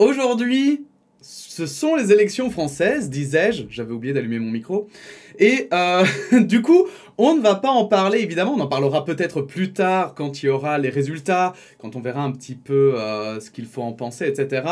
Aujourd'hui, ce sont les élections françaises, disais-je, j'avais oublié d'allumer mon micro. Et euh, du coup, on ne va pas en parler, évidemment, on en parlera peut-être plus tard quand il y aura les résultats, quand on verra un petit peu euh, ce qu'il faut en penser, etc.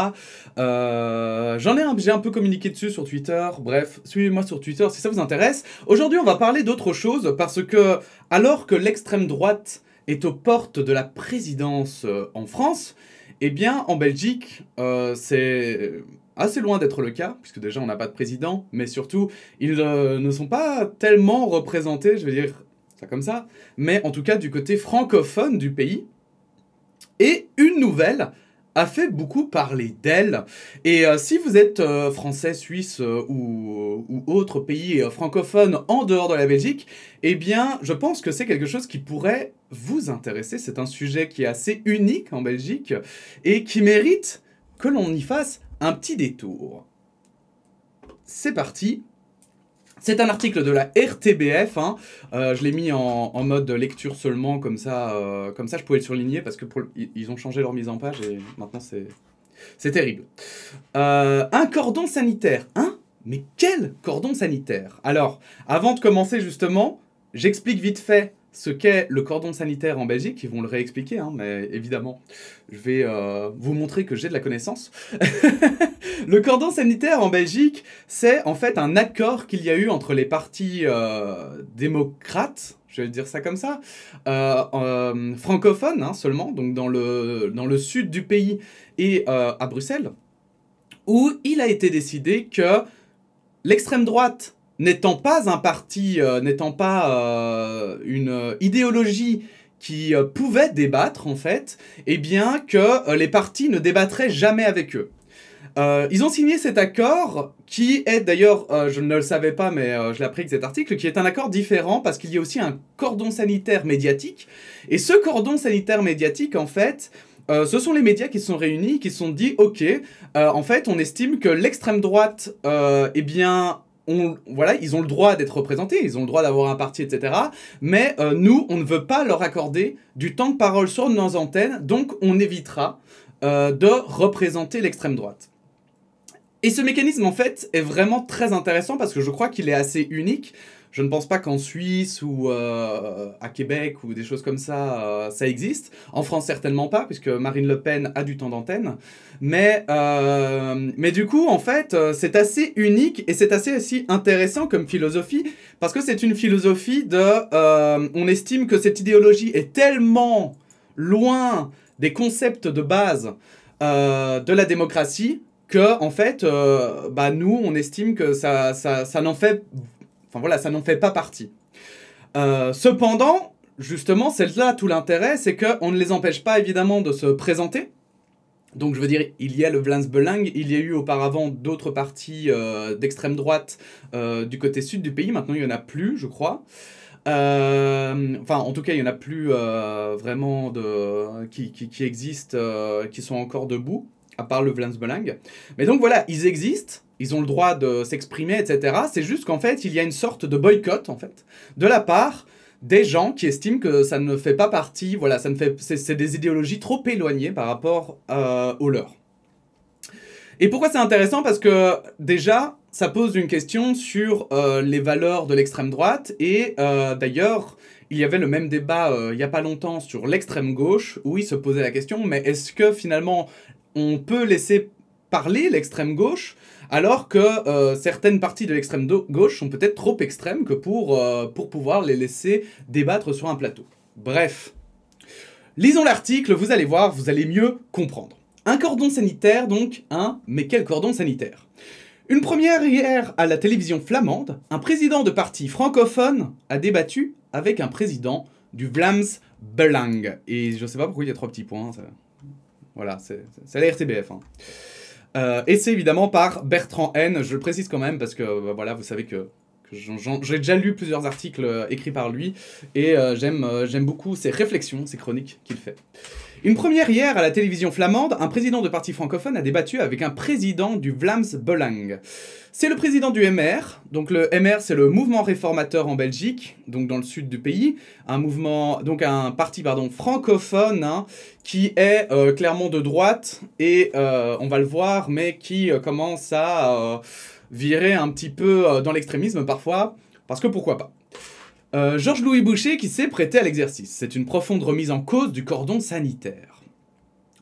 Euh, j'en ai j'ai un peu communiqué dessus sur Twitter, bref, suivez-moi sur Twitter si ça vous intéresse. Aujourd'hui, on va parler d'autre chose, parce que alors que l'extrême droite est aux portes de la présidence en France, eh bien, en Belgique, euh, c'est assez loin d'être le cas, puisque déjà on n'a pas de président, mais surtout, ils euh, ne sont pas tellement représentés, je veux dire ça comme ça, mais en tout cas du côté francophone du pays. Et une nouvelle a fait beaucoup parler d'elle. Et euh, si vous êtes français, suisse ou, ou, autre pays francophone en dehors de la Belgique, eh bien, je pense que c'est quelque chose qui pourrait vous intéressez, C'est un sujet qui est assez unique en Belgique et qui mérite que l'on y fasse un petit détour. C'est parti c'est un article de la RTBF. Hein. Euh, je l'ai mis en, mode lecture seulement, comme ça, euh, comme ça je pouvais le surligner parce que ils ont changé leur mise en page et maintenant c'est c'est terrible. Euh, un cordon sanitaire, hein Mais quel cordon sanitaire Alors, avant de commencer justement, j'explique vite fait ce qu'est le cordon sanitaire en Belgique. Ils vont le réexpliquer, hein, mais évidemment, je vais euh, vous montrer que j'ai de la connaissance. le cordon sanitaire en Belgique, c'est en fait un accord qu'il y a eu entre les partis euh, démocrates, je vais dire ça comme ça, euh, francophones hein, seulement, donc dans le sud du pays et à Bruxelles, où il a été décidé que l'extrême droite n'étant pas un parti, euh, n'étant pas euh, une idéologie qui euh, pouvait débattre en fait, eh bien que les partis ne débattraient jamais avec eux. ils ont signé cet accord qui est d'ailleurs, je ne le savais pas, mais je l'ai appris que cet article, qui est un accord différent parce qu'il y a aussi un cordon sanitaire médiatique. Et ce cordon sanitaire médiatique, en fait, ce sont les médias qui se sont réunis, qui se sont dit, ok, en fait, on estime que l'extrême droite, eh bien, voilà, ils ont le droit d'être représentés, ils ont le droit d'avoir un parti, etc. Mais euh, nous, on ne veut pas leur accorder du temps de parole sur nos antennes, donc on évitera euh, de représenter l'extrême droite. Et ce mécanisme, en fait, est vraiment très intéressant parce que je crois qu'il est assez unique. Je ne pense pas qu'en Suisse ou euh, à Québec ou des choses comme ça, euh, ça existe. En France, certainement pas, puisque Marine Le Pen a du temps d'antenne. Mais, euh, mais du coup, en fait, c'est assez unique et c'est assez, aussi intéressant comme philosophie, parce que c'est une philosophie de... on estime que cette idéologie est tellement loin des concepts de base de la démocratie que en fait, bah, nous, on estime que ça, ça, ça n'en fait Enfin voilà, ça n'en fait pas partie. Euh, cependant, justement, celles là tout l'intérêt, c'est qu'on ne les empêche pas évidemment de se présenter. Donc je veux dire, il y a le Vlaams il y a eu auparavant d'autres partis euh, d'extrême droite euh, du côté sud du pays, maintenant il n'y en a plus, je crois. enfin, en tout cas, il n'y en a plus vraiment de, qui, qui, existent, qui sont encore debout, à part le Vlaams Belang. Mais donc voilà, ils existent, ils ont le droit de s'exprimer, etc. C'est juste qu'en fait, il y a une sorte de boycott, en fait, de la part des gens qui estiment que ça ne fait pas partie, voilà, ça ne fait, c'est des idéologies trop éloignées par rapport euh, aux leurs. Et pourquoi c'est intéressant Parce que déjà, ça pose une question sur euh, les valeurs de l'extrême droite et euh, d'ailleurs, il y avait le même débat il n'y a pas longtemps sur l'extrême gauche où il se posait la question, mais est-ce que finalement on peut laisser parler l'extrême gauche alors que euh, certaines parties de l'extrême gauche sont peut-être trop extrêmes que pour, euh, pour pouvoir les laisser débattre sur un plateau. Bref, lisons l'article, vous allez voir, vous allez mieux comprendre. Un cordon sanitaire donc, hein, mais quel cordon sanitaire une première hier à la télévision flamande, un président de parti francophone a débattu avec un président du Vlaams Belang. Et je sais pas pourquoi il y a trois petits points. Voilà, c'est la RTBF. Hein. Euh, et c'est évidemment par Bertrand N. Je le précise quand même parce que euh, bah, voilà, vous savez que j'ai déjà lu plusieurs articles euh, écrits par lui et j'aime beaucoup ses réflexions, ses chroniques qu'il fait. Une première hier à la télévision flamande, un président de parti francophone a débattu avec un président du Vlaams Belang. C'est le président du MR, donc le MR c'est le mouvement réformateur en Belgique, donc dans le sud du pays, un mouvement, donc un parti pardon francophone hein, qui est euh, clairement de droite et euh, on va le voir, mais qui euh, commence à virer un petit peu dans l'extrémisme parfois, parce que pourquoi pas. Euh, Georges-Louis Boucher qui s'est prêté à l'exercice. C'est une profonde remise en cause du cordon sanitaire.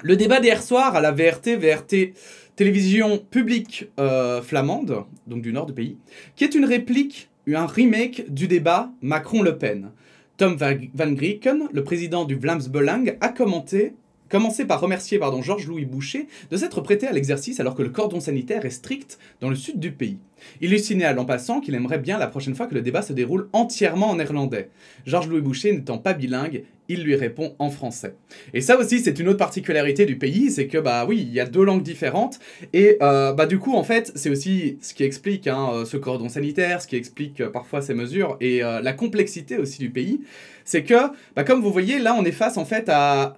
Le débat d'hier soir à la VRT, VRT Télévision Publique euh, Flamande, donc du nord du pays, qui est une réplique, un remake du débat Macron-Le Pen. Tom Van Grieken, le président du Vlaams Belang, a commenté commencer par remercier pardon, Georges-Louis Boucher de s'être prêté à l'exercice alors que le cordon sanitaire est strict dans le sud du pays. Il est signale en passant qu'il aimerait bien la prochaine fois que le débat se déroule entièrement en néerlandais. Georges-Louis Boucher n'étant pas bilingue, il lui répond en français. Et ça aussi, c'est une autre particularité du pays, c'est que, bah oui, il y a deux langues différentes, et euh, bah du coup, en fait, c'est aussi ce qui explique hein, euh, ce cordon sanitaire, ce qui explique euh, parfois ces mesures, et la complexité aussi du pays, c'est que, bah comme vous voyez, là, on est face, en fait, à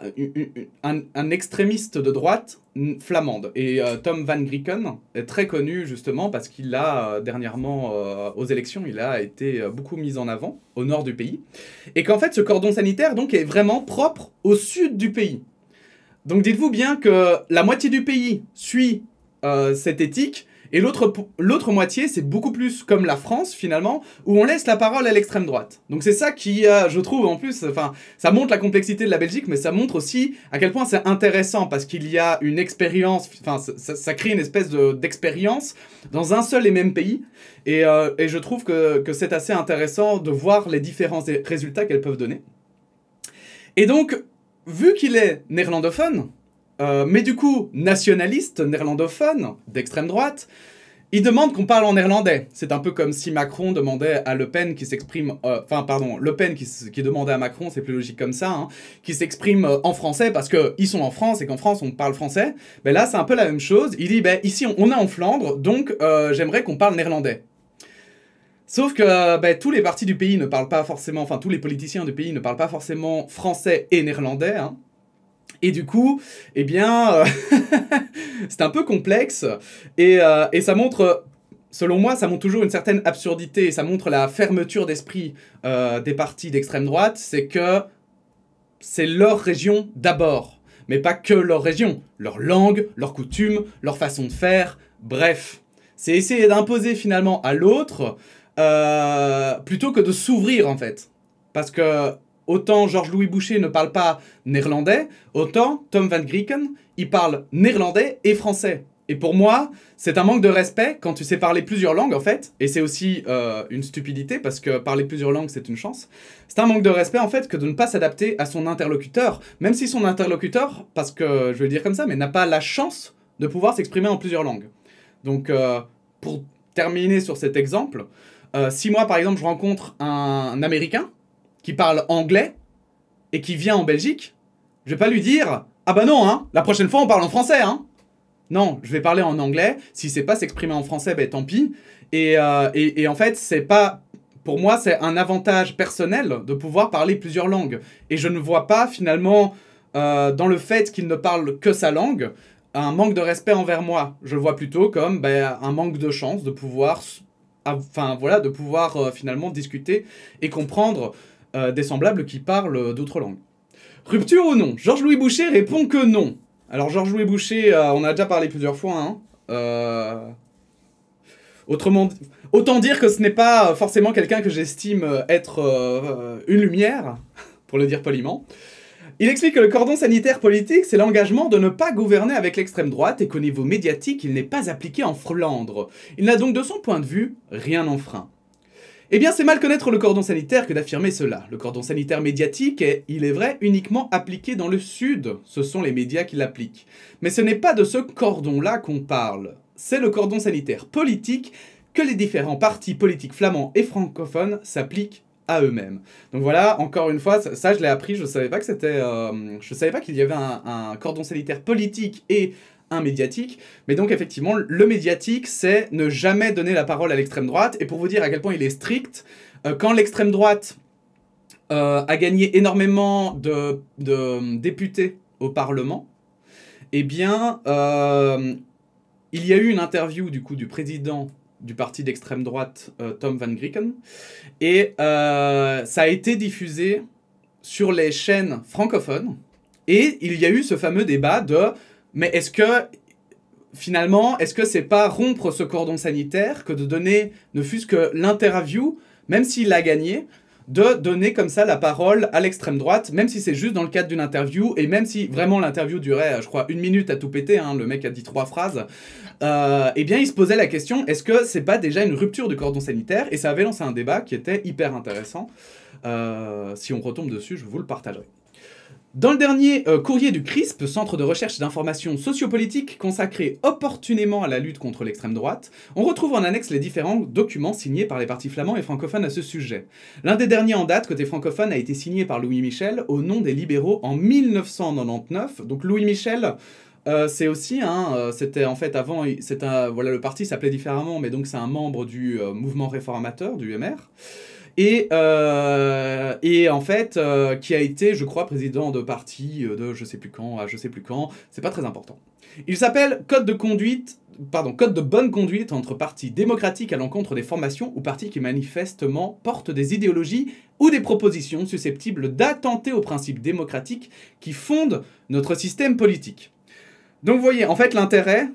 un, un extrémiste de droite flamande. Et euh, Tom Van Grieken est très connu justement parce qu'il a euh, dernièrement euh, aux élections, il a été beaucoup mis en avant au nord du pays. Et qu'en fait ce cordon sanitaire donc est vraiment propre au sud du pays. Donc dites-vous bien que la moitié du pays suit cette éthique et l'autre moitié, c'est beaucoup plus comme la France, finalement, où on laisse la parole à l'extrême droite. Donc c'est ça qui, je trouve, en plus, enfin, ça montre la complexité de la Belgique, mais ça montre aussi à quel point c'est intéressant, parce qu'il y a une expérience, enfin, ça, crée une espèce d'expérience dans un seul et même pays. Et, euh, et je trouve que, que c'est assez intéressant de voir les différents résultats qu'elles peuvent donner. Et donc, vu qu'il est néerlandophone, euh, mais du coup, nationaliste, néerlandophone, d'extrême droite, il demande qu'on parle en néerlandais. C'est un peu comme si Macron demandait à Le Pen qui s'exprime, euh, enfin pardon, Le Pen qui, demandait à Macron, c'est plus logique comme ça, hein, qui s'exprime euh, en français parce qu'ils sont en France et qu'en France on parle français. Mais ben là c'est un peu la même chose. Il dit, ben ici on, est en Flandre, donc j'aimerais qu'on parle néerlandais. Sauf que ben, tous les partis du pays ne parlent pas forcément, enfin tous les politiciens du pays ne parlent pas forcément français et néerlandais. Hein. Et du coup, eh bien, euh, c'est un peu complexe euh, et, ça montre selon moi, ça montre toujours une certaine absurdité, ça montre la fermeture d'esprit euh, des partis d'extrême droite, c'est que c'est leur région d'abord, mais pas que leur région, leur langue, leur coutumes, leur façon de faire, bref. C'est essayer d'imposer finalement à l'autre plutôt que de s'ouvrir en fait. Parce que Autant Georges-Louis Boucher ne parle pas néerlandais, autant Tom Van Grieken, il parle néerlandais et français. Et pour moi, c'est un manque de respect quand tu sais parler plusieurs langues, en fait, et c'est aussi euh, une stupidité, parce que parler plusieurs langues, c'est une chance. C'est un manque de respect, en fait, que de ne pas s'adapter à son interlocuteur, même si son interlocuteur, parce que je vais le dire comme ça, mais n'a pas la chance de pouvoir s'exprimer en plusieurs langues. Donc, euh, pour terminer sur cet exemple, euh, si moi, par exemple, je rencontre un Américain, qui parle anglais et qui vient en Belgique, je vais pas lui dire Ah bah non, hein, la prochaine fois on parle en français, hein. Non, je vais parler en anglais. Si c'est pas s'exprimer en français, ben tant pis. Et, euh, et, et en fait, c'est pas. Pour moi, c'est un avantage personnel de pouvoir parler plusieurs langues. Et je ne vois pas finalement euh, dans le fait qu'il ne parle que sa langue un manque de respect envers moi. Je le vois plutôt comme ben un manque de chance de pouvoir enfin voilà, de pouvoir euh, finalement discuter et comprendre euh, des semblables qui parlent euh, d'autres langues. Rupture ou non Georges-Louis Boucher répond que non. Alors Georges-Louis Boucher, euh, on a déjà parlé plusieurs fois. Hein. Autrement, autant dire que ce n'est pas forcément quelqu'un que j'estime être une lumière, pour le dire poliment. Il explique que le cordon sanitaire politique, c'est l'engagement de ne pas gouverner avec l'extrême droite et qu'au niveau médiatique, il n'est pas appliqué en Flandre. Il n'a donc de son point de vue rien en frein. Eh bien, c'est mal connaître le cordon sanitaire que d'affirmer cela. Le cordon sanitaire médiatique est, il est vrai, uniquement appliqué dans le Sud. Ce sont les médias qui l'appliquent. Mais ce n'est pas de ce cordon-là qu'on parle. C'est le cordon sanitaire politique que les différents partis politiques flamands et francophones s'appliquent à eux-mêmes. Donc voilà, encore une fois, ça, je l'ai appris, je savais pas que c'était, euh, je savais pas qu'il y avait un cordon sanitaire politique et un médiatique. Mais donc effectivement, le médiatique, c'est ne jamais donner la parole à l'extrême droite. Et pour vous dire à quel point il est strict, euh, quand l'extrême droite euh, a gagné énormément de, députés au Parlement, eh bien, euh, il y a eu une interview du coup du président du parti d'extrême droite, Tom Van Grieken, et ça a été diffusé sur les chaînes francophones. Et il y a eu ce fameux débat de mais est-ce que finalement, est-ce que c'est pas rompre ce cordon sanitaire que de donner, ne fût-ce que l'interview, même s'il a gagné, de donner comme ça la parole à l'extrême droite, même si c'est juste dans le cadre d'une interview, et même si vraiment l'interview durait, je crois, une minute à tout péter, hein, le mec a dit trois phrases, euh, eh bien il se posait la question, est-ce que c'est pas déjà une rupture du cordon sanitaire Et ça avait lancé un débat qui était hyper intéressant. Euh, si on retombe dessus, je vous le partagerai. Dans le dernier euh, courrier du CRISP, Centre de recherche d'information sociopolitique consacré opportunément à la lutte contre l'extrême droite, on retrouve en annexe les différents documents signés par les partis flamands et francophones à ce sujet. L'un des derniers en date côté francophone a été signé par Louis Michel au nom des libéraux en 1999. Donc Louis Michel euh, c'est aussi hein, euh, c'était en fait avant, un, voilà le parti s'appelait différemment, mais donc c'est un membre du mouvement réformateur du MR. Euh, et, en fait, euh, qui a été, je crois, président de parti euh, de je sais plus quand à je sais plus quand, c'est pas très important. Il s'appelle Code de conduite, pardon, Code de bonne conduite entre partis démocratiques à l'encontre des formations ou partis qui manifestement portent des idéologies ou des propositions susceptibles d'attenter aux principes démocratiques qui fondent notre système politique. Donc vous voyez, en fait, l'intérêt,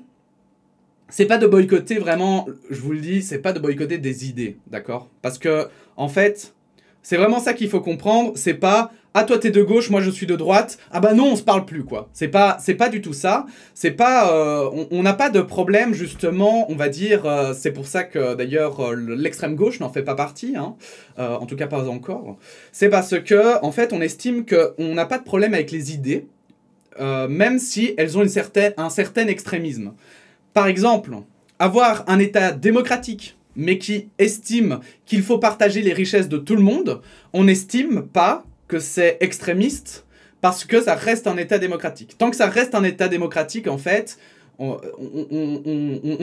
c'est pas de boycotter vraiment, je vous le dis, c'est pas de boycotter des idées, d'accord Parce que, en fait, c'est vraiment ça qu'il faut comprendre, c'est pas ah toi t'es de gauche, moi je suis de droite. Ah bah non, on se parle plus quoi. C'est pas c'est pas du tout ça. C'est pas euh, on n'a pas de problème justement, on va dire. Euh, c'est pour ça que d'ailleurs euh, l'extrême gauche n'en fait pas partie, hein, en tout cas pas encore. C'est parce que en fait on estime que on n'a pas de problème avec les idées, même si elles ont une certaine un certain extrémisme. Par exemple, avoir un État démocratique, mais qui estime qu'il faut partager les richesses de tout le monde, on n'estime pas que c'est extrémiste parce que ça reste un État démocratique. Tant que ça reste un État démocratique, en fait, on,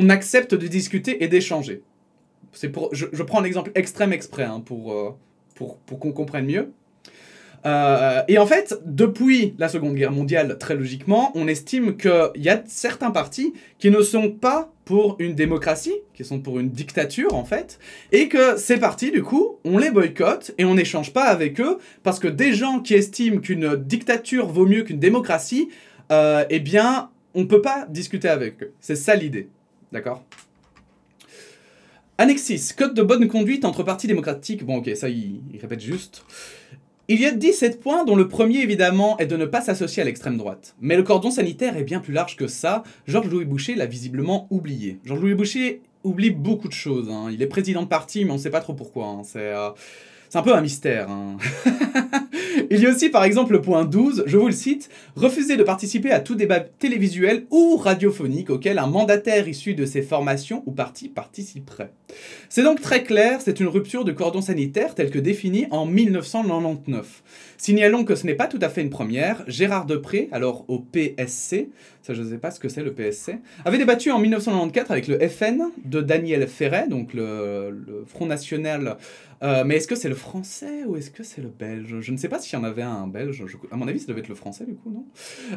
accepte de discuter et d'échanger. Je, je, prends un exemple extrême exprès hein, euh, pour qu'on comprenne mieux. Euh, et en fait, depuis la Seconde Guerre mondiale, très logiquement, on estime qu'il y a certains partis qui ne sont pas pour une démocratie, qui sont pour une dictature en fait, et que ces partis, du coup, on les boycotte et on n'échange pas avec eux, parce que des gens qui estiment qu'une dictature vaut mieux qu'une démocratie, euh, eh bien, on ne peut pas discuter avec eux. C'est ça l'idée. D'accord Annexis. code de bonne conduite entre partis démocratiques. Bon, ok, ça, il répète juste. Il y a 17 points dont le premier évidemment est de ne pas s'associer à l'extrême droite. Mais le cordon sanitaire est bien plus large que ça, Georges-Louis Boucher l'a visiblement oublié. Georges-Louis Boucher oublie beaucoup de choses, hein. il est président de parti mais on sait pas trop pourquoi, hein. euh, c'est... un peu un mystère. Hein. Il y a aussi par exemple le point 12, je vous le cite, refuser de participer à tout débat télévisuel ou radiophonique auquel un mandataire issu de ses formations ou partis participerait. C'est donc très clair, c'est une rupture du cordon sanitaire telle que définie en 1999. Signalons que ce n'est pas tout à fait une première. Gérard Depré, alors au PSC, ça je ne sais pas ce que c'est le PSC, avait débattu en 1994 avec le FN de Daniel Ferret, donc le, Front National. Euh, mais est-ce que c'est le français ou est-ce que c'est le belge Je ne sais pas s'il y en avait un, belge. à mon avis, ça devait être le français du coup, non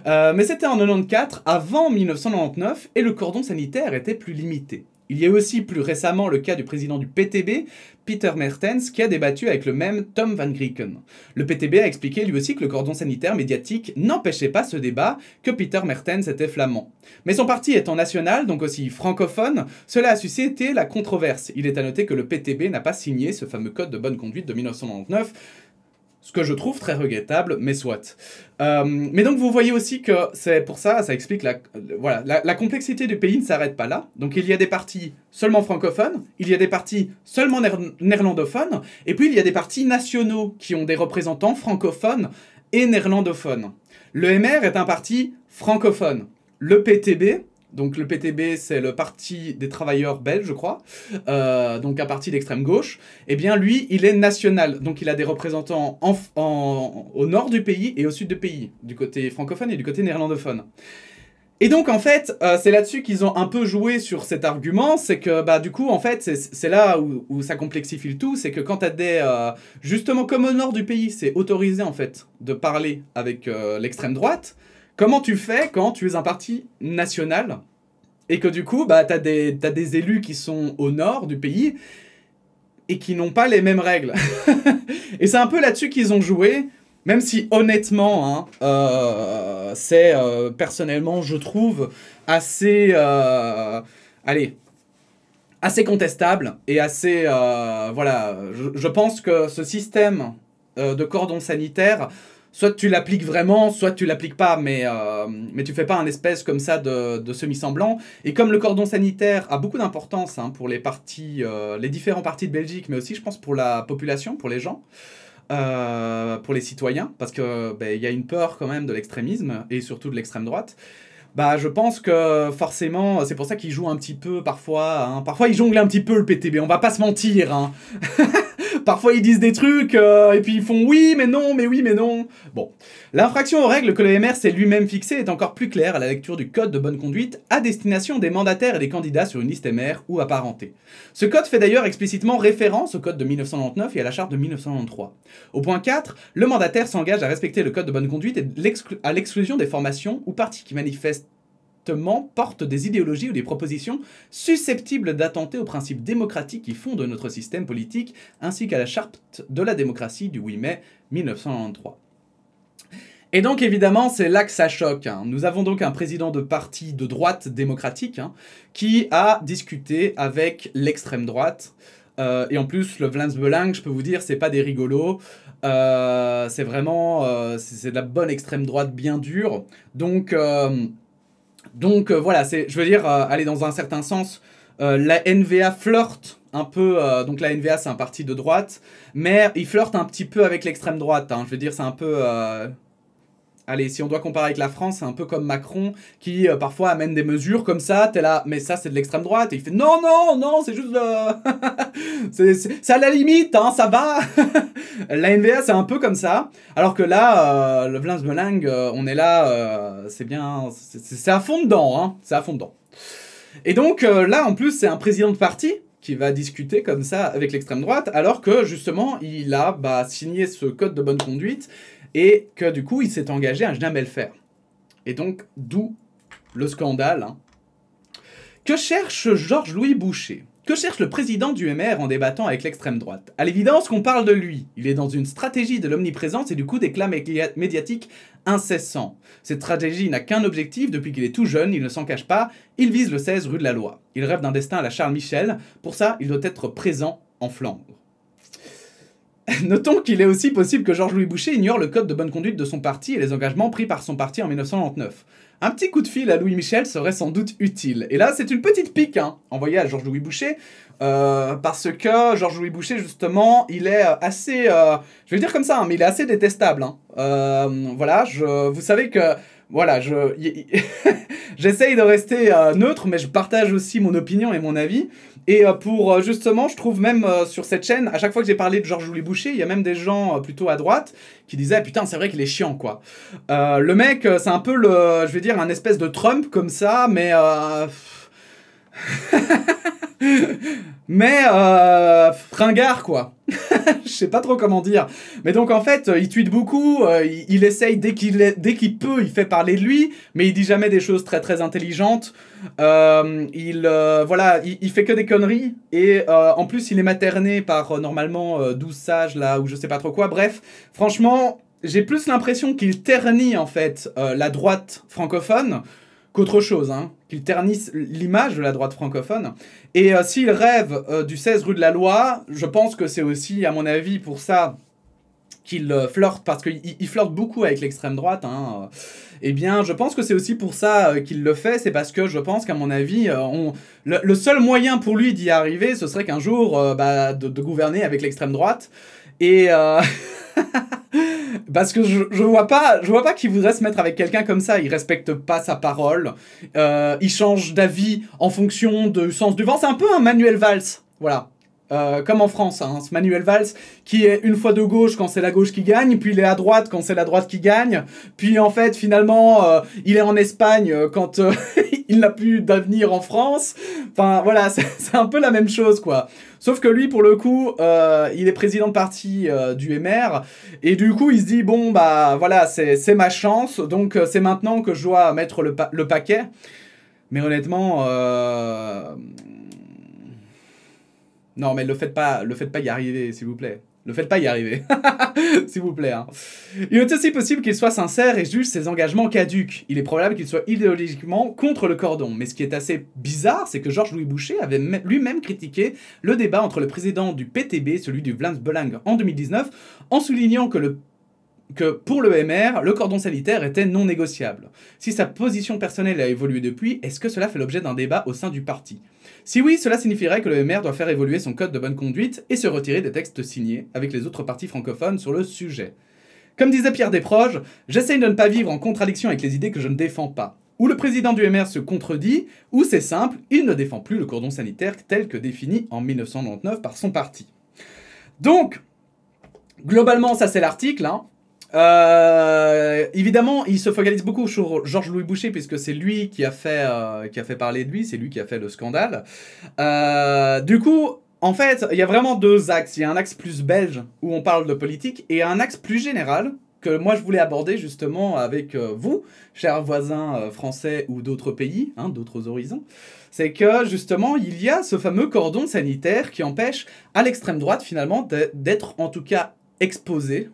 euh, Mais c'était en 94, avant 1999, et le cordon sanitaire était plus limité. Il y a aussi plus récemment le cas du président du PTB, Peter Mertens, qui a débattu avec le même Tom Van Grieken. Le PTB a expliqué lui aussi que le cordon sanitaire médiatique n'empêchait pas ce débat que Peter Mertens était flamand. Mais son parti étant national, donc aussi francophone, cela a suscité la controverse. Il est à noter que le PTB n'a pas signé ce fameux code de bonne conduite de 1999, ce que je trouve très regrettable, mais soit. Euh, mais donc vous voyez aussi que c'est pour ça, ça explique la, euh, voilà, la, complexité du pays ne s'arrête pas là. Donc il y a des partis seulement francophones, il y a des partis seulement néerlandophones, et puis il y a des partis nationaux qui ont des représentants francophones et néerlandophones. Le MR est un parti francophone. Le PTB, donc le PTB, c'est le Parti des travailleurs belges, je crois, euh, donc un parti d'extrême gauche. Eh bien, lui, il est national, donc il a des représentants au nord du pays et au sud du pays, du côté francophone et du côté néerlandophone. Et donc en fait, euh, c'est là-dessus qu'ils ont un peu joué sur cet argument, c'est que bah du coup en fait c'est là où, ça complexifie le tout, c'est que quand as des euh, justement comme au nord du pays, c'est autorisé en fait de parler avec l'extrême droite, Comment tu fais quand tu es un parti national et que du coup, bah, tu as, des élus qui sont au nord du pays et qui n'ont pas les mêmes règles. et c'est un peu là-dessus qu'ils ont joué, même si honnêtement, hein, euh, c'est euh, personnellement, je trouve, assez... Euh, allez assez contestable et assez... voilà, je, je, pense que ce système de cordon sanitaire soit tu l'appliques vraiment, soit tu l'appliques pas, mais, euh, mais tu fais pas un espèce comme ça de, de semi-semblant. Et comme le cordon sanitaire a beaucoup d'importance hein, pour les parties, euh, les différents partis de Belgique, mais aussi, je pense, pour la population, pour les gens, euh, pour les citoyens, parce que ben, il y a une peur quand même de l'extrémisme et surtout de l'extrême droite. Bah, je pense que forcément, c'est pour ça qu'ils jouent un petit peu parfois. Hein, parfois, ils jonglent un petit peu le PTB. On va pas se mentir. Hein. Parfois ils disent des trucs euh, et puis ils font oui mais non, mais oui mais non. Bon, l'infraction aux règles que le MR s'est lui-même fixée est encore plus claire à la lecture du code de bonne conduite à destination des mandataires et des candidats sur une liste MR ou apparentée. Ce code fait d'ailleurs explicitement référence au code de 1999 et à la charte de 1993. Au point 4, le mandataire s'engage à respecter le code de bonne conduite et à l'exclusion des formations ou parties qui manifestent porte portent des idéologies ou des propositions susceptibles d'attenter aux principes démocratiques qui fondent notre système politique, ainsi qu'à la charte de la démocratie du 8 mai 1993. Et donc évidemment, c'est là que ça choque. Hein. Nous avons donc un président de parti de droite démocratique hein, qui a discuté avec l'extrême droite. Euh, et en plus, le Vlaams Belang, je peux vous dire, c'est pas des rigolos. Euh, c'est vraiment, euh, c'est de la bonne extrême droite bien dure. Donc donc euh, voilà, c'est, je veux dire, euh, aller dans un certain sens, euh, la NVA flirte un peu, donc la NVA c'est un parti de droite, mais il flirte un petit peu avec l'extrême droite, hein. je veux dire c'est un peu allez, si on doit comparer avec la France, c'est un peu comme Macron qui euh, parfois amène des mesures comme ça, t'es là, mais ça c'est de l'extrême droite, et il fait non, non, non, c'est juste. c'est à la limite, hein, ça va La NVA c'est un peu comme ça, alors que là, euh, le Vlaams Belang, euh, on est là, c'est bien, c'est à fond dedans, hein, c'est à fond dedans. Et donc là en plus, c'est un président de parti, qui va discuter comme ça avec l'extrême droite, alors que justement il a bah, signé ce code de bonne conduite et que du coup, il s'est engagé à jamais le faire. Et donc, d'où le scandale. Hein. Que cherche Georges-Louis Boucher que cherche le président du MR en débattant avec l'extrême droite À l'évidence qu'on parle de lui. Il est dans une stratégie de l'omniprésence et du coup d'éclat médiatique incessant. Cette stratégie n'a qu'un objectif, depuis qu'il est tout jeune, il ne s'en cache pas, il vise le 16 rue de la Loi. Il rêve d'un destin à la Charles Michel, pour ça il doit être présent en Flandre. Notons qu'il est aussi possible que Georges-Louis Boucher ignore le code de bonne conduite de son parti et les engagements pris par son parti en 1999. Un petit coup de fil à Louis Michel serait sans doute utile. Et là, c'est une petite pique hein, envoyée à Georges-Louis Boucher, euh, parce que Georges-Louis Boucher, justement, il est euh, assez... Euh, je vais le dire comme ça, hein, mais il est assez détestable. Hein. voilà, je, vous savez que voilà, je j'essaye de rester euh, neutre, mais je partage aussi mon opinion et mon avis. Et euh, pour euh, justement, je trouve même sur cette chaîne, à chaque fois que j'ai parlé de Georges Louis Boucher, il y a même des gens plutôt à droite qui disaient putain, c'est vrai qu'il est chiant quoi. le mec, c'est un peu le, je vais dire, un espèce de Trump comme ça, mais mais euh, fringard quoi. Je sais pas trop comment dire. Mais donc en fait, euh, il tweet beaucoup, euh, il, essaye dès qu'il dès qu'il peut, il fait parler de lui, mais il dit jamais des choses très très intelligentes. Euh, il voilà, il, fait que des conneries et en plus il est materné par normalement 12 sages là ou je sais pas trop quoi. Bref, franchement, j'ai plus l'impression qu'il ternit en fait la droite francophone qu'autre chose, hein, ternisse l'image de la droite francophone. Et euh, s'il rêve euh, du 16 rue de la Loi, je pense que c'est aussi, à mon avis, pour ça qu'il euh, flirte, parce qu'il flirte beaucoup avec l'extrême droite. Hein, eh bien, je pense que c'est aussi pour ça qu'il le fait, c'est parce que je pense qu'à mon avis, le, seul moyen pour lui d'y arriver, ce serait qu'un jour, bah, de, gouverner avec l'extrême droite. Et... Parce que je, je, vois pas, je vois pas qu'il voudrait se mettre avec quelqu'un comme ça. Il respecte pas sa parole. Euh, il change d'avis en fonction du sens du vent. C'est un peu un Manuel Valls. Voilà. Euh, comme en France, hein, ce Manuel Valls, qui est une fois de gauche quand c'est la gauche qui gagne, puis il est à droite quand c'est la droite qui gagne, puis en fait finalement euh, il est en Espagne euh, quand il n'a plus d'avenir en France. Enfin voilà, c'est un peu la même chose quoi. Sauf que lui pour le coup, il est président de parti du MR, et du coup il se dit bon bah voilà c'est ma chance, donc c'est maintenant que je dois mettre le, pa le paquet. Mais honnêtement, non, mais le faites pas, le faites pas y arriver, s'il vous plaît. Ne faites pas y arriver. S'il vous plaît. Hein. Il est aussi possible qu'il soit sincère et juge ses engagements caducs. Il est probable qu'il soit idéologiquement contre le cordon. Mais ce qui est assez bizarre, c'est que Georges-Louis Boucher avait lui-même critiqué le débat entre le président du PTB celui du Vlans Belang en 2019, en soulignant que que pour le MR, le cordon sanitaire était non négociable. Si sa position personnelle a évolué depuis, est-ce que cela fait l'objet d'un débat au sein du parti si oui, cela signifierait que le MR doit faire évoluer son code de bonne conduite et se retirer des textes signés avec les autres partis francophones sur le sujet. Comme disait Pierre Desproges, j'essaye de ne pas vivre en contradiction avec les idées que je ne défends pas. Ou le président du MR se contredit, ou c'est simple, il ne défend plus le cordon sanitaire tel que défini en 1999 par son parti. Donc, globalement, ça c'est l'article. Hein. Euh, évidemment, il se focalise beaucoup sur Georges-Louis Boucher, puisque c'est lui qui a, fait, euh, qui a fait parler de lui, c'est lui qui a fait le scandale. Euh, du coup, en fait, il y a vraiment deux axes. Il y a un axe plus belge, où on parle de politique, et un axe plus général, que moi je voulais aborder justement avec euh, vous, chers voisins français ou d'autres pays, hein, d'autres horizons, c'est que justement il y a ce fameux cordon sanitaire qui empêche à l'extrême droite finalement d'être en tout cas exposé.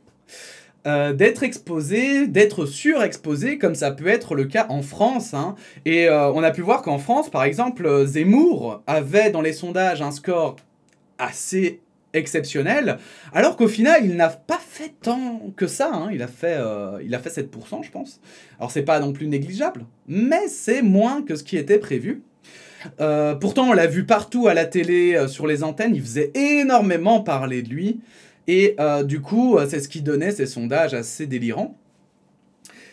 Euh, d'être exposé, d'être surexposé, comme ça peut être le cas en France. Hein. Et euh, on a pu voir qu'en France, par exemple, euh, Zemmour avait dans les sondages un score assez exceptionnel, alors qu'au final, il n'a pas fait tant que ça. Hein. Il, a fait, il a fait 7%, je pense. Alors, c'est pas non plus négligeable, mais c'est moins que ce qui était prévu. pourtant, on l'a vu partout à la télé, sur les antennes, il faisait énormément parler de lui. Et euh, du coup, euh, c'est ce qui donnait ces sondages assez délirants.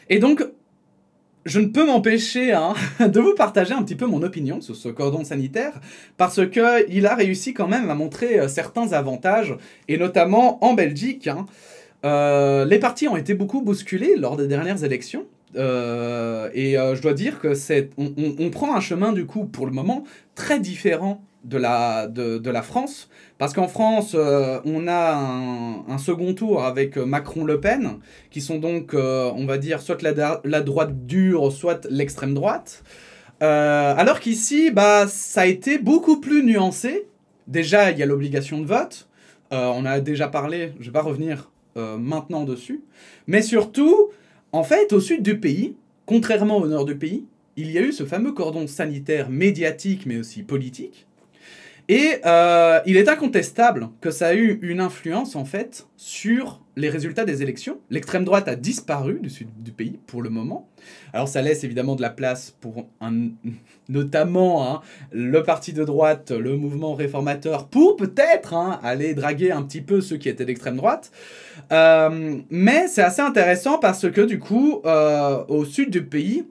Et donc, je ne peux m'empêcher hein, de vous partager un petit peu mon opinion sur ce cordon sanitaire, parce qu'il a réussi quand même à montrer euh, certains avantages, et notamment en Belgique. Hein. les partis ont été beaucoup bousculés lors des dernières élections, et je dois dire que on, prend un chemin du coup pour le moment très différent de la, de, la France. Parce qu'en France, euh, on a un, second tour avec Macron-Le Pen, qui sont donc, euh, on va dire, soit la, droite dure, soit l'extrême droite. Euh, alors qu'ici, bah, ça a été beaucoup plus nuancé. Déjà, il y a l'obligation de vote. on a déjà parlé, je ne vais pas revenir maintenant dessus. Mais surtout, en fait, au sud du pays, contrairement au nord du pays, il y a eu ce fameux cordon sanitaire médiatique mais aussi politique et euh, il est incontestable que ça a eu une influence en fait sur les résultats des élections. L'extrême droite a disparu du sud du pays pour le moment. Alors ça laisse évidemment de la place pour notamment hein, le parti de droite, le mouvement réformateur, pour peut-être hein, aller draguer un petit peu ceux qui étaient d'extrême droite. Euh, mais c'est assez intéressant parce que du coup, euh, au sud du pays,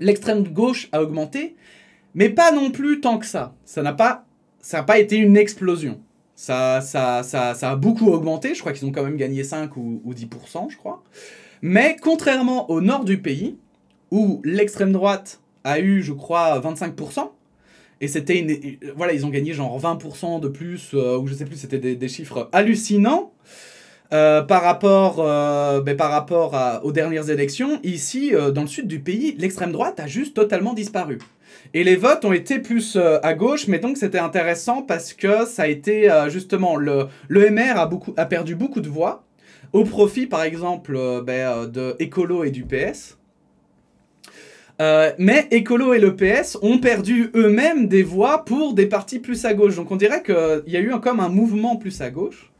l'extrême gauche a augmenté. Mais pas non plus tant que ça. Ça n'a pas ça n'a pas été une explosion. Ça, ça, ça, ça, a beaucoup augmenté, je crois qu'ils ont quand même gagné 5 ou, 10%, je crois. Mais contrairement au nord du pays, où l'extrême droite a eu, je crois, 25%, et c'était une... Voilà, ils ont gagné genre 20% de plus, euh, ou je sais plus, c'était des, chiffres hallucinants. Euh, par rapport, euh, ben, par rapport aux dernières élections, ici, dans le sud du pays, l'extrême droite a juste totalement disparu. Et les votes ont été plus euh, à gauche, mais donc c'était intéressant parce que ça a été euh, justement le, le MR a, perdu beaucoup de voix au profit par exemple d'Ecolo euh, ben, de Écolo et du PS. mais Ecolo et le PS ont perdu eux-mêmes des voix pour des partis plus à gauche. Donc on dirait qu'il y a eu comme un mouvement plus à gauche.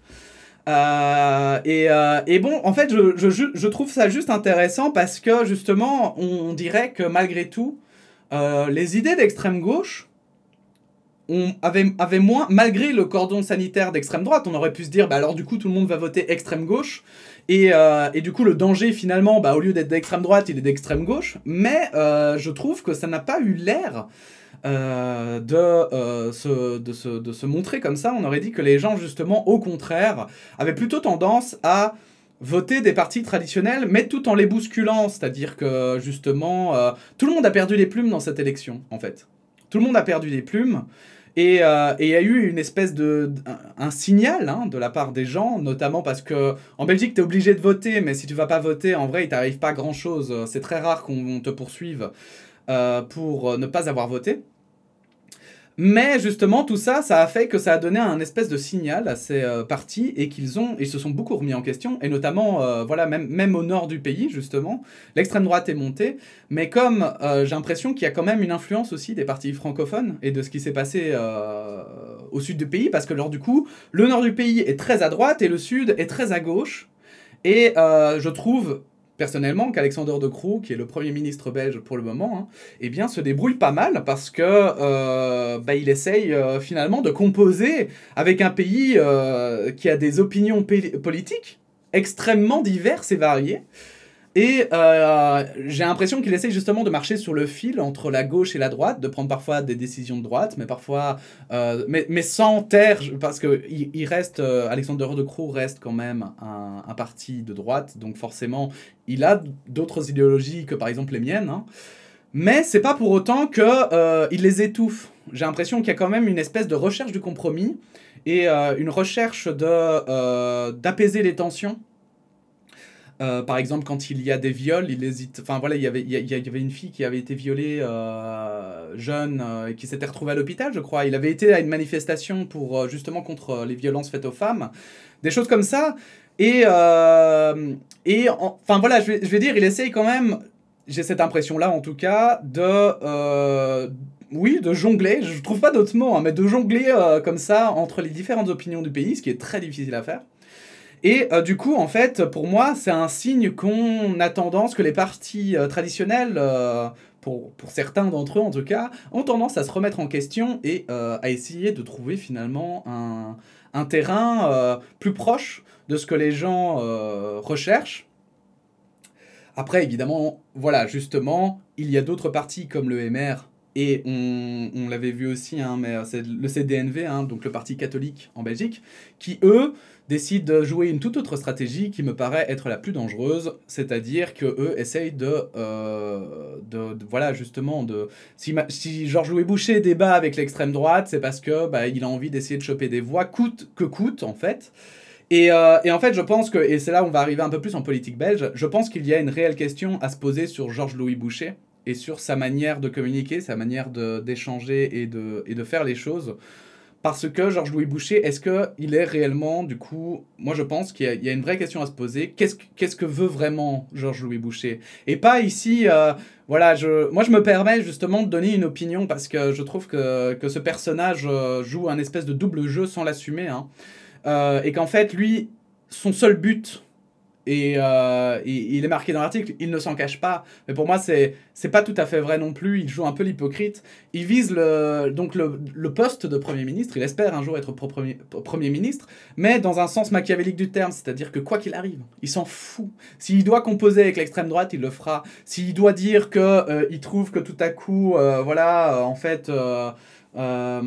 et, bon, en fait, je, trouve ça juste intéressant parce que justement, on, dirait que malgré tout, euh, les idées d'extrême gauche on avait, moins, malgré le cordon sanitaire d'extrême droite, on aurait pu se dire, bah alors du coup tout le monde va voter extrême gauche, et, euh, du coup le danger finalement, bah, au lieu d'être d'extrême droite, il est d'extrême gauche, mais euh, je trouve que ça n'a pas eu l'air de, se, de, se, de se montrer comme ça, on aurait dit que les gens justement, au contraire, avaient plutôt tendance à voter des partis traditionnels, mais tout en les bousculant, c'est-à-dire que justement, euh, tout le monde a perdu les plumes dans cette élection, en fait. Tout le monde a perdu les plumes. Euh, et il y a eu une espèce de un, signal hein, de la part des gens, notamment parce que en Belgique, tu es obligé de voter, mais si tu vas pas voter, en vrai, il t'arrive pas grand-chose. C'est très rare qu'on te poursuive euh, pour ne pas avoir voté. Mais justement, tout ça, ça a fait que ça a donné un espèce de signal à ces euh, partis et qu'ils ont, ils se sont beaucoup remis en question, et notamment, euh, voilà, même, même au nord du pays, justement, l'extrême droite est montée, mais comme euh, j'ai l'impression qu'il y a quand même une influence aussi des partis francophones et de ce qui s'est passé au sud du pays, parce que lors du coup, le nord du pays est très à droite et le sud est très à gauche, et je trouve personnellement qu'Alexandre De Croo, qui est le Premier ministre belge pour le moment, hein, eh bien, se débrouille pas mal parce que euh, bah, il essaye euh, finalement de composer avec un pays euh, qui a des opinions politiques extrêmement diverses et variées. Et euh, j'ai l'impression qu'il essaye justement de marcher sur le fil entre la gauche et la droite, de prendre parfois des décisions de droite, mais parfois, euh, mais, sans terre, parce que il, reste, euh, Alexandre de Croo reste quand même un, parti de droite, donc forcément, il a d'autres idéologies que par exemple les miennes, hein, mais c'est pas pour autant que il les étouffe. J'ai l'impression qu'il y a quand même une espèce de recherche du compromis et une recherche de d'apaiser les tensions euh, par exemple, quand il y a des viols, il hésite. Enfin voilà, il y avait, il y, avait une fille qui avait été violée euh, jeune euh, et qui s'était retrouvée à l'hôpital, je crois. Il avait été à une manifestation pour justement contre les violences faites aux femmes, des choses comme ça. Et et enfin voilà, je vais, je dire, il essaye quand même. J'ai cette impression-là, en tout cas, de oui, de jongler, je trouve pas d'autres mots, hein, mais de jongler comme ça entre les différentes opinions du pays, ce qui est très difficile à faire. Et euh, du coup, en fait, pour moi, c'est un signe qu'on a tendance, que les partis euh, traditionnels, euh, pour, certains d'entre eux en tout cas, ont tendance à se remettre en question et à essayer de trouver finalement un, un terrain plus proche de ce que les gens recherchent. Après, évidemment, voilà, justement, il y a d'autres partis comme le MR et on, l'avait vu aussi, hein, mais euh, c'est le CDNV, hein, donc le Parti catholique en Belgique, qui eux décident de jouer une toute autre stratégie qui me paraît être la plus dangereuse, c'est-à-dire que eux essayent de, euh, de, voilà justement de si, si Georges Louis Boucher débat avec l'extrême droite, c'est parce que bah, il a envie d'essayer de choper des voix coûte que coûte en fait. Et, euh, et, en fait, je pense que, et c'est là où on va arriver un peu plus en politique belge, je pense qu'il y a une réelle question à se poser sur Georges-Louis Boucher, et sur sa manière de communiquer, sa manière d'échanger et de, et de faire les choses. Parce que Georges-Louis Boucher, est-ce qu'il est réellement, du coup, moi je pense qu'il y, a une vraie question à se poser. Qu'est-ce que veut vraiment Georges-Louis Boucher Et pas ici, euh, voilà, je, moi je me permets justement de donner une opinion parce que je trouve que, ce personnage euh, joue un espèce de double jeu sans l'assumer. Hein. Euh, et qu'en fait, lui, son seul but, et, euh, il, est marqué dans l'article, il ne s'en cache pas. Mais pour moi, c'est c'est pas tout à fait vrai non plus. Il joue un peu l'hypocrite. Il vise le, donc le, le, poste de Premier ministre. Il espère un jour être premier, premier ministre, mais dans un sens machiavélique du terme, c'est-à-dire que quoi qu'il arrive, il s'en fout. S'il doit composer avec l'extrême droite, il le fera. S'il doit dire que euh, il trouve que tout à coup, euh, voilà, en fait. Euh,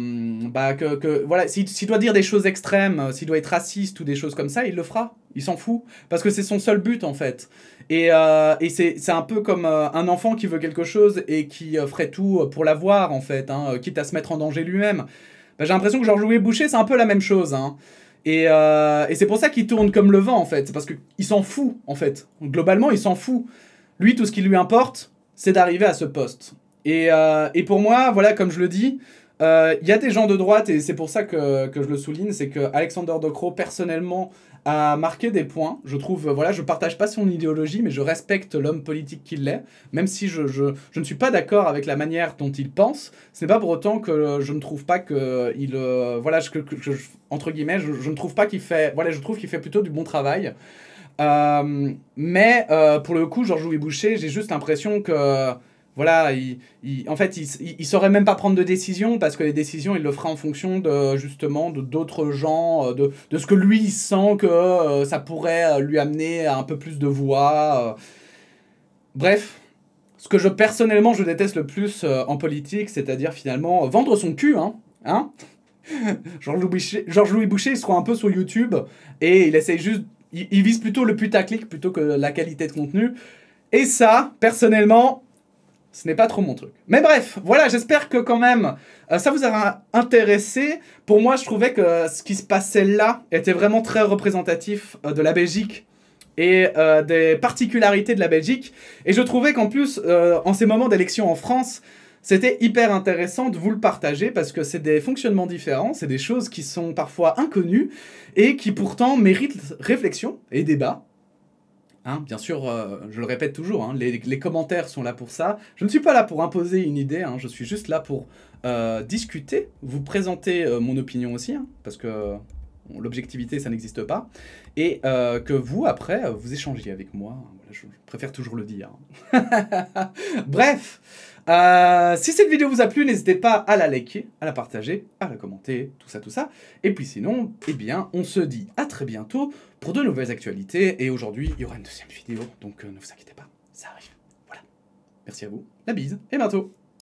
bah que, que voilà, s'il doit dire des choses extrêmes, euh, s'il doit être raciste ou des choses comme ça, il le fera. Il s'en fout. Parce que c'est son seul but, en fait. Et, euh, et c'est un peu comme euh, un enfant qui veut quelque chose et qui ferait tout pour l'avoir, en fait, hein, quitte à se mettre en danger lui-même. Bah, j'ai l'impression que Georges-Louis Boucher, c'est un peu la même chose. Hein. Et, et c'est pour ça qu'il tourne comme le vent, en fait. Parce qu'il s'en fout, en fait. globalement, il s'en fout. Lui, tout ce qui lui importe, c'est d'arriver à ce poste. Et, et pour moi, voilà, comme je le dis, il euh, y a des gens de droite, et c'est pour ça que, que, je le souligne, c'est que Alexander Docro, personnellement, a marqué des points. Je trouve, euh, voilà, je partage pas son idéologie, mais je respecte l'homme politique qu'il est, même si je, je, je ne suis pas d'accord avec la manière dont il pense. Ce n'est pas pour autant que je ne trouve pas que euh, il, voilà, que, entre guillemets, je, ne trouve pas qu'il fait, voilà, je trouve qu'il fait plutôt du bon travail. mais pour le coup, Georges-Louis Boucher, j'ai juste l'impression que voilà, il, en fait, il, ne saurait même pas prendre de décision parce que les décisions, il le fera en fonction de justement de d'autres gens, euh, de, ce que lui il sent que euh, ça pourrait euh, lui amener à un peu plus de voix. Bref, ce que je personnellement je déteste le plus en politique, c'est-à-dire finalement vendre son cul, hein, hein. Georges-Louis Boucher, George Louis Boucher, il se trouve un peu sur YouTube et il essaye juste, il vise plutôt le putaclic plutôt que la qualité de contenu. Et ça, personnellement, ce n'est pas trop mon truc. Mais bref, voilà, j'espère que quand même euh, ça vous aura intéressé. Pour moi, je trouvais que ce qui se passait là était vraiment très représentatif euh, de la Belgique et euh, des particularités de la Belgique. Et je trouvais qu'en plus, en ces moments d'élection en France, c'était hyper intéressant de vous le partager parce que c'est des fonctionnements différents, c'est des choses qui sont parfois inconnues et qui pourtant méritent réflexion et débat. Hein, bien sûr, euh, je le répète toujours, hein, les, commentaires sont là pour ça. Je ne suis pas là pour imposer une idée, hein, je suis juste là pour euh, discuter, vous présenter euh, mon opinion aussi, parce que l'objectivité, ça n'existe pas, et que vous, après, vous échangez avec moi. je, je, préfère toujours le dire. Bref, si cette vidéo vous a plu, n'hésitez pas à la liker, à la partager, à la commenter, tout ça, tout ça. Et puis sinon, eh bien, on se dit à très bientôt pour de nouvelles actualités. Et aujourd'hui, il y aura une deuxième vidéo, donc euh, ne vous inquiétez pas, ça arrive. Voilà. Merci à vous, la bise, et bientôt